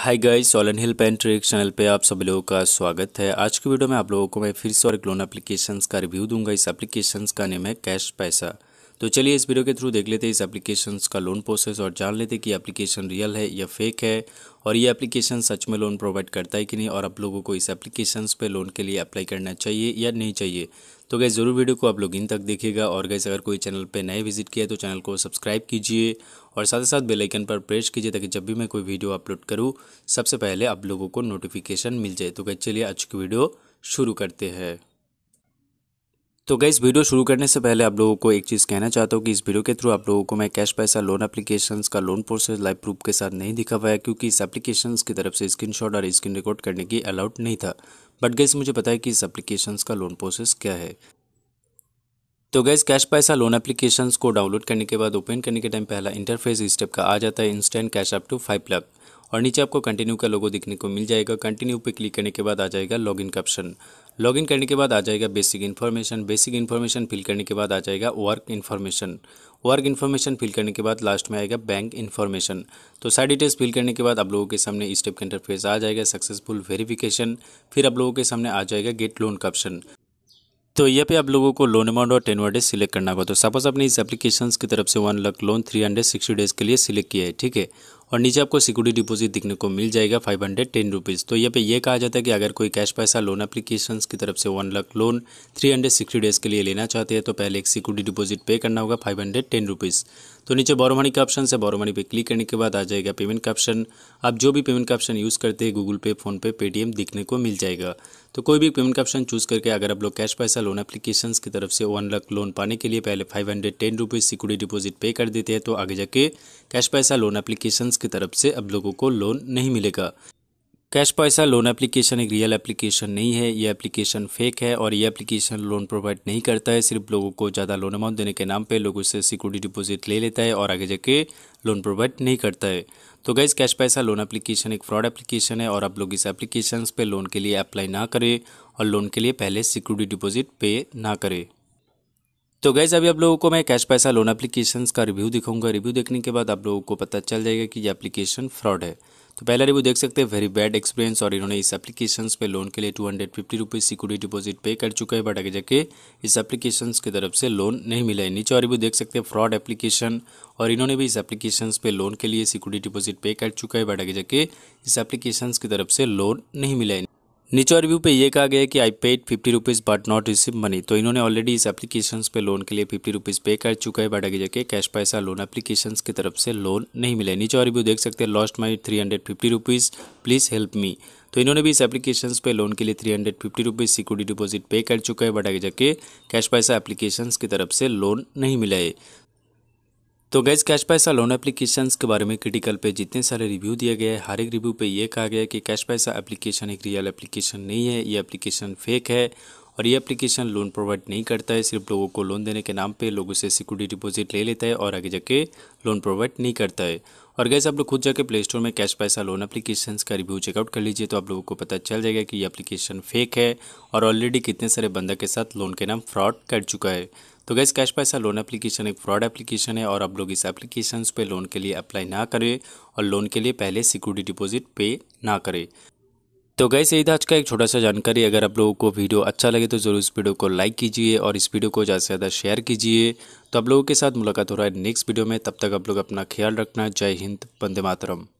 हाय guys Solan hill paint trick channel पे आप सभी लोगों का स्वागत है आज की वीडियो में आप लोगों को मैं फिर से और एक लोन एप्लीकेशंस का रिव्यू दूंगा इस एप्लीकेशंस का नेम है कैश पैसा तो चलिए इस वीडियो के थ्रू देख लेते हैं इस एप्लीकेशन का लोन प्रोसेस और जान लेते कि एप्लीकेशन रियल है या फेक है और ये एप्लीकेशन सच में लोन प्रोवाइड करता है कि नहीं और आप लोगों को इस एप्लीकेशन पे लोन के लिए अप्लाई करना चाहिए या नहीं चाहिए तो गैस ज़रूर वीडियो को आप लोग इन तक देखेगा और गैस अगर कोई चैनल पे नए विजिट किया तो चैनल को सब्सक्राइब कीजिए और साथ ही साथ बेलाइकन पर प्रेस कीजिए ताकि जब भी मैं कोई वीडियो अपलोड करूँ सबसे पहले आप लोगों को नोटिफिकेशन मिल जाए तो गैस चलिए आज की वीडियो शुरू करते हैं तो गई वीडियो शुरू करने से पहले आप लोगों को एक चीज़ कहना चाहता हूँ कि इस वीडियो के थ्रू आप लोगों को मैं कैश पैसा लोन एप्लीकेशंस का लोन प्रोसेस लाइव प्रूफ के साथ नहीं दिखा पाया क्योंकि इस एप्लीकेशंस की तरफ से स्क्रीनशॉट और स्क्रीन रिकॉर्ड करने की अलाउड नहीं था बट गैस मुझे पता है कि इस एप्लीकेशंस का लोन प्रोसेस क्या है तो guess cash Paisa loan applications को डाउनलोड करने के बाद ओपन करने के टाइम पहला इंटरफेस इस स्टेप का आ जाता है instant cash up to five lakh और नीचे आपको कंटिन्यू का लोगो देखने को मिल जाएगा कंटिन्यू पे क्लिक करने के बाद आ जाएगा लॉगिन का ऑप्शन लॉगिन करने के बाद आ जाएगा basic information basic information fill करने के बाद आ जाएगा work information work information fill करने के बाद लास्ट में आएगा बैंक इन्फॉर्मेशन तो सारी डिटेल्स फिल करने के बाद आप लोगों के सामने इस स्टेप का इंटरफेस आ जाएगा सक्सेसफुल वेरिफिकेशन फिर आप लोगों के सामने आ जाएगा गेट लोन का ऑप्शन तो यहाँ पे आप लोगों को लोन अमाउंट और टेन डेज सिलेक्ट करना होगा तो सपोज आपने इस एप्लीकेशन की तरफ से one lakh loan three hundred sixty days के लिए सिलेक्ट किया है ठीक है और नीचे आपको सिक्योरिटी डिपॉजिट दिखने को मिल जाएगा फाइव हंड्रेड टेन रुपीज़ तो यहाँ पे ये कहा जाता है कि अगर कोई कैश पैसा लोन एप्लीकेशन की तरफ से one lakh loan three hundred sixty days के लिए लेना चाहते हैं तो पहले एक सिक्योरिटी डिपॉजिट पे करना होगा फाइव हंड्रेड टेन रुपीज़ तो नीचे बोरो मनी का ऑप्शन से बोरो मनी पे क्लिक करने के बाद आ जाएगा पेमेंट का ऑप्शन आप जो भी पेमेंट का ऑप्शन यूज़ करते हैं गूगल पे फोनपे पेटीएम दिखने को मिल जाएगा तो कोई भी पेमेंट का ऑप्शन चूज़ करके अगर आप लोग कैश पैसा लोन एप्लीकेशन की तरफ से वन लाख लोन पाने के लिए पहले five hundred ten rupees security deposit pay कर देते हैं तो आगे जाके कैश पैसा लोन एप्लीकेशन की तरफ से अब लोगों को लोन नहीं मिलेगा कैश पैसा लोन एप्लीकेशन एक रियल एप्लीकेशन नहीं है ये एप्लीकेशन फेक है और ये एप्लीकेशन लोन प्रोवाइड नहीं करता है सिर्फ लोगों को ज़्यादा लोन अमाउंट देने के नाम पे लोगों से सिक्योरिटी डिपॉजिट ले लेता है और आगे जाके लोन प्रोवाइड नहीं करता है तो guess cash Paisa loan application एक फ्रॉड एप्लीकेशन है और आप लोग इस एप्लीकेशन पर लोन के लिए अप्लाई ना करें और लोन के लिए पहले सिक्योरिटी डिपॉजिट पे ना करें तो गैस अभी आप लोगों को मैं कैश पैसा लोन एप्लीकेशन का रिव्यू दिखाऊंगा रिव्यू देखने के बाद आप लोगों को पता चल जाएगा कि ये एप्लीकेशन फ्रॉड है तो पहला रिव्यू देख सकते हैं वेरी बैड एक्सपीरियंस और इन्होंने इस एप्लीकेशन पे लोन के लिए two hundred fifty rupees security deposit pay कर चुका है बट आगे जाके इस एप्लीकेशन की तरफ से लोन नहीं मिला है नीचे और रिव्यू देख सकते हैं फ्रॉड एप्लीकेशन और इन्होंने भी इस एप्लीकेशन पे लोन के लिए सिक्योरिटी डिपॉजिट पे कर चुका है बट आगे जाके इस एप्लीकेशन की तरफ से लोन नहीं मिला है निचवा रिव्यू पे ये कहा गया कि I paid fifty rupees but not receive money तो इन्होंने ऑलरेडी इस एप्लीकेशन पे लोन के लिए फिफ्टी रुपीज़ पे कर चुका है बट आगे जाके कैश पैसा लोन एप्लीकेशन की तरफ से लोन नहीं मिला निचवा रिव्यू देख सकते हैं lost my three hundred fifty rupees please help me तो इन्होंने भी इस एप्लीकेशन पे लोन के लिए three hundred fifty rupees security deposit pay कर चुका है बट आगे जाके कैश पैसा एप्लीकेशन की तरफ से लोन नहीं मिला है तो guess cash Paisa loan applications के बारे में क्रिटिकल पे जितने सारे रिव्यू दिए गए हैं हर एक रिव्यू पे ये कहा गया है कि कैश पैसा एप्लीकेशन एक रियल एप्लीकेशन नहीं है ये एप्लीकेशन फेक है और ये एप्लीकेशन लोन प्रोवाइड नहीं करता है सिर्फ लोगों को लोन देने के नाम पे लोगों से सिक्योरिटी डिपॉजिट ले लेता है और आगे जाके लोन प्रोवाइड नहीं करता है और गैस आप लोग खुद जाके प्ले स्टोर में कैश पैसा लोन एप्लीकेशन का रिव्यू चेकआउट कर लीजिए तो आप लोगों को पता चल जाएगा कि ये एप्लीकेशन फेक है और ऑलरेडी कितने सारे बंदा के साथ लोन के नाम फ्रॉड कर चुका है तो guess cash Paisa loan application एक फ्रॉड एप्लीकेशन है और आप लोग इस एप्लीकेशन पे लोन के लिए अप्लाई ना करें और लोन के लिए पहले सिक्योरिटी डिपॉजिट पे ना करें तो गैस यही था आज का एक छोटा सा जानकारी अगर आप लोगों को वीडियो अच्छा लगे तो ज़रूर इस वीडियो को लाइक कीजिए और इस वीडियो को ज़्यादा से ज़्यादा शेयर कीजिए तो आप लोगों के साथ मुलाकात हो रहा है नेक्स्ट वीडियो में तब तक आप लोग अपना ख्याल रखना जय हिंद बंदे मातरम